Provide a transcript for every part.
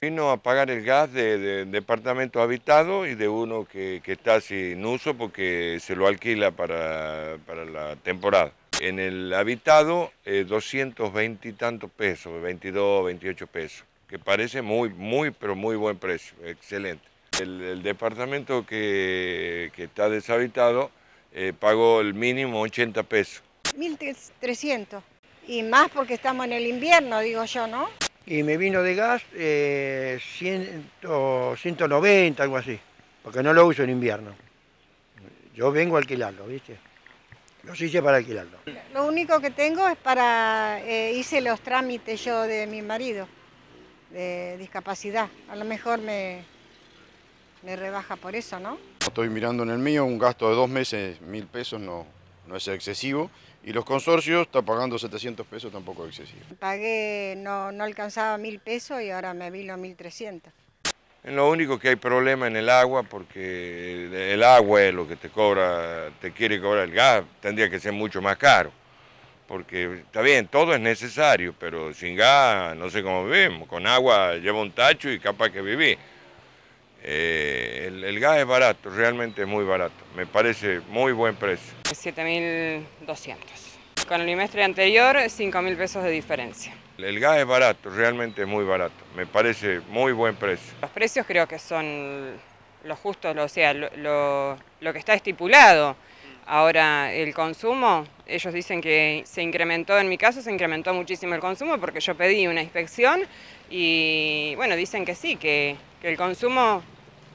Vino a pagar el gas de, departamento habitado y de uno que, está sin uso porque se lo alquila para, la temporada. En el habitado, 220 eh, y tantos pesos, 22, 28 pesos, que parece muy, muy, pero muy buen precio, excelente. El, departamento que, está deshabitado eh, pagó el mínimo 80 pesos. 1.300 y más porque estamos en el invierno, digo yo, ¿no? y me vino de gas 190, eh, algo así, porque no lo uso en invierno. Yo vengo a alquilarlo, ¿viste? Los hice para alquilarlo. Lo único que tengo es para, eh, hice los trámites yo de mi marido, de discapacidad. A lo mejor me, me rebaja por eso, ¿no? Estoy mirando en el mío, un gasto de dos meses, mil pesos no, no es excesivo. Y los consorcios están pagando 700 pesos, tampoco es excesivo. Pagué, no, no alcanzaba mil pesos y ahora me vino 1300. En lo único que hay problema en el agua, porque el, agua es lo que te cobra, te quiere cobrar el gas, tendría que ser mucho más caro. Porque está bien, todo es necesario, pero sin gas no sé cómo vivimos. Con agua lleva un tacho y capaz que viví. Eh, el, gas es barato, realmente es muy barato. Me parece muy buen precio. 7.200. Con el trimestre anterior, 5.000 pesos de diferencia. El gas es barato, realmente es muy barato. Me parece muy buen precio. Los precios creo que son los justos, o sea, lo que está estipulado. Ahora, el consumo, ellos dicen que se incrementó, en mi caso se incrementó muchísimo el consumo porque yo pedí una inspección y bueno, dicen que sí, que, el consumo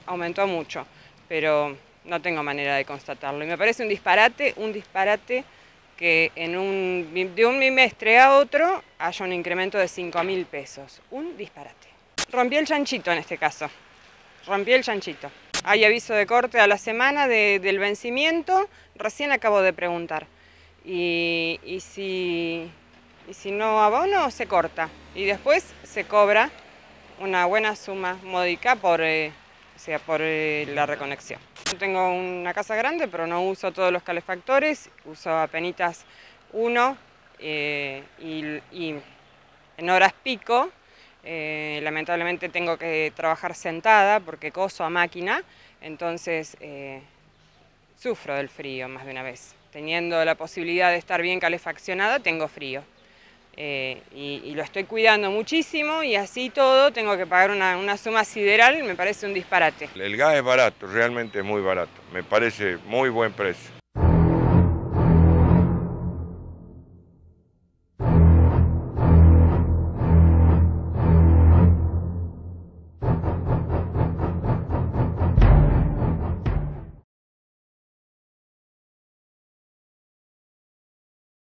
aumentó mucho, pero no tengo manera de constatarlo. Y me parece un disparate, un disparate que en de un bimestre a otro haya un incremento de 5 mil pesos. Un disparate. Rompí el chanchito en este caso. Rompí el chanchito. Hay aviso de corte a la semana del vencimiento, recién acabo de preguntar. Y, si, no abono, se corta. Y después se cobra una buena suma módica por, eh, sea, por eh, la reconexión. Tengo una casa grande, pero no uso todos los calefactores, uso apenas uno eh, y en horas pico eh, lamentablemente tengo que trabajar sentada porque coso a máquina, entonces eh, sufro del frío más de una vez. Teniendo la posibilidad de estar bien calefaccionada, tengo frío. Eh, y, lo estoy cuidando muchísimo y así todo tengo que pagar una, una suma sideral, me parece un disparate. El gas es barato, realmente es muy barato, me parece muy buen precio.